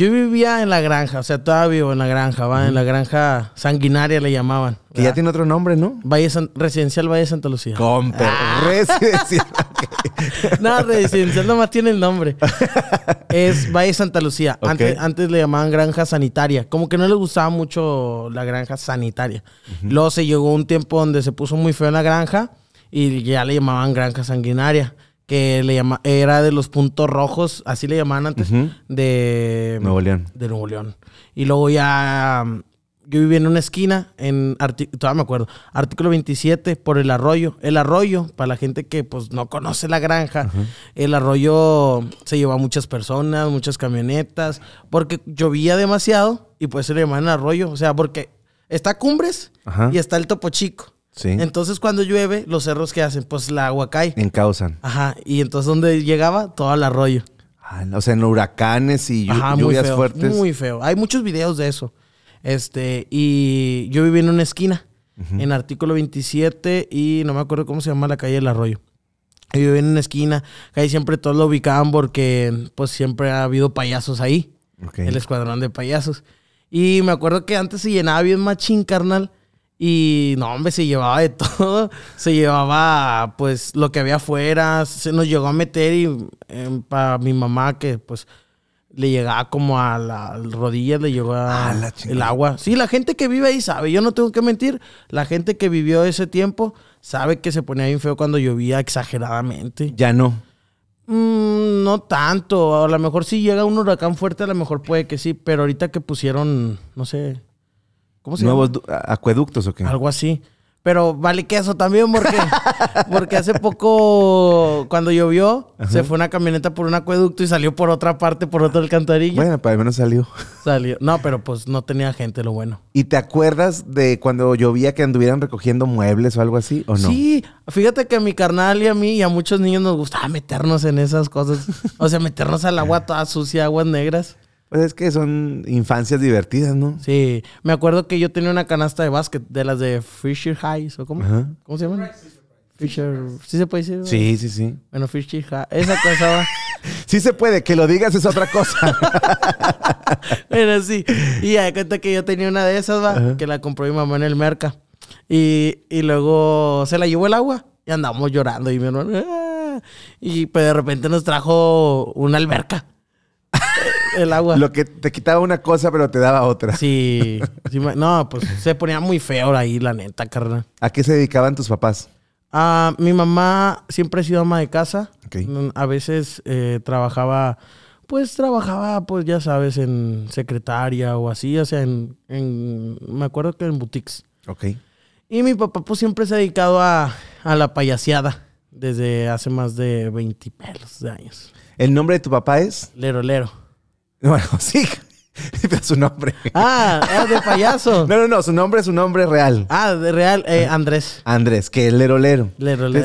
Yo vivía en la granja, o sea, todavía vivo en la granja, va, en la granja sanguinaria le llamaban. Que ya tiene otro nombre, ¿no? Valle Residencial Valle Santa Lucía. Comper, ah. residencial. no, residencial nomás tiene el nombre. Es Valle Santa Lucía. Antes, le llamaban granja sanitaria. Como que no le gustaba mucho la granja sanitaria. Luego se llegó un tiempo donde se puso muy feo en la granja y ya le llamaban granja sanguinaria que le llama, era de los puntos rojos, así le llamaban antes, de Nuevo León. Y luego ya yo vivía en una esquina, en todavía me acuerdo, artículo 27 por el arroyo. El arroyo, para la gente que pues no conoce la granja, el arroyo se llevaba muchas personas, muchas camionetas, porque llovía demasiado y pues se le llamaban arroyo. O sea, porque está Cumbres y está el Topo Chico. Entonces cuando llueve, los cerros que hacen, pues la agua cae. Encausan. Ajá. Y entonces donde llegaba, todo el arroyo. Ah, o sea, en huracanes y lluvias muy feo, fuertes. Muy feo. Hay muchos videos de eso. Este, y yo viví en una esquina, en artículo 27, y no me acuerdo cómo se llama la calle del arroyo. Yo vivía en una esquina, que ahí siempre todos lo ubicaban porque pues siempre ha habido payasos ahí. El escuadrón de payasos. Y me acuerdo que antes se llenaba bien machín, carnal. Y no, hombre, se llevaba de todo. Se llevaba, pues, lo que había afuera. Se nos llegó a meter y em, para mi mamá, que pues le llegaba como a las rodillas, le llegó ah, el agua. Sí, la gente que vive ahí sabe, yo no tengo que mentir, la gente que vivió ese tiempo sabe que se ponía bien feo cuando llovía exageradamente. Ya no. Mm, no tanto, a lo mejor si llega un huracán fuerte, a lo mejor puede que sí, pero ahorita que pusieron, no sé, ¿Cómo se Nuevos acueductos o qué. Algo así. Pero vale queso también porque, porque hace poco, cuando llovió, se fue una camioneta por un acueducto y salió por otra parte, por otra alcantarilla. Bueno, pero al menos salió. Salió. No, pero pues no tenía gente, lo bueno. ¿Y te acuerdas de cuando llovía que anduvieran recogiendo muebles o algo así o no? Sí, fíjate que a mi carnal y a mí y a muchos niños nos gustaba ah, meternos en esas cosas. O sea, meternos al agua toda sucia, aguas negras. Pues es que son infancias divertidas, ¿no? Sí. Me acuerdo que yo tenía una canasta de básquet de las de Fisher Highs, ¿o cómo? ¿Cómo se llama? Fisher. ¿Sí se puede decir? Sí, sí, sí. Bueno, Fisher High. Esa cosa. va. sí se puede, que lo digas es otra cosa. Pero sí. Y hay cuenta que yo tenía una de esas, va, que la compró mi mamá en el merca. Y, luego se la llevó el agua y andamos llorando y mi hermano. Ah", y pues de repente nos trajo una alberca el agua. Lo que te quitaba una cosa, pero te daba otra. Sí. no, pues se ponía muy feo ahí, la neta, carnal. ¿A qué se dedicaban tus papás? Ah, mi mamá siempre ha sido ama de casa. Mm, a veces eh, trabajaba, pues trabajaba, pues ya sabes, en secretaria o así, o sea, en, me acuerdo que en boutiques. Ok. Y mi papá pues siempre se ha dedicado a, la payaseada desde hace más de 20 pelos de años. ¿El nombre de tu papá es? Lero Lero. Bueno, sí. dice su nombre. Ah, es de payaso. No, no, no, su nombre es un nombre real. Ah, de real, eh, Andrés. Andrés, que es Lerolero. Lerolero.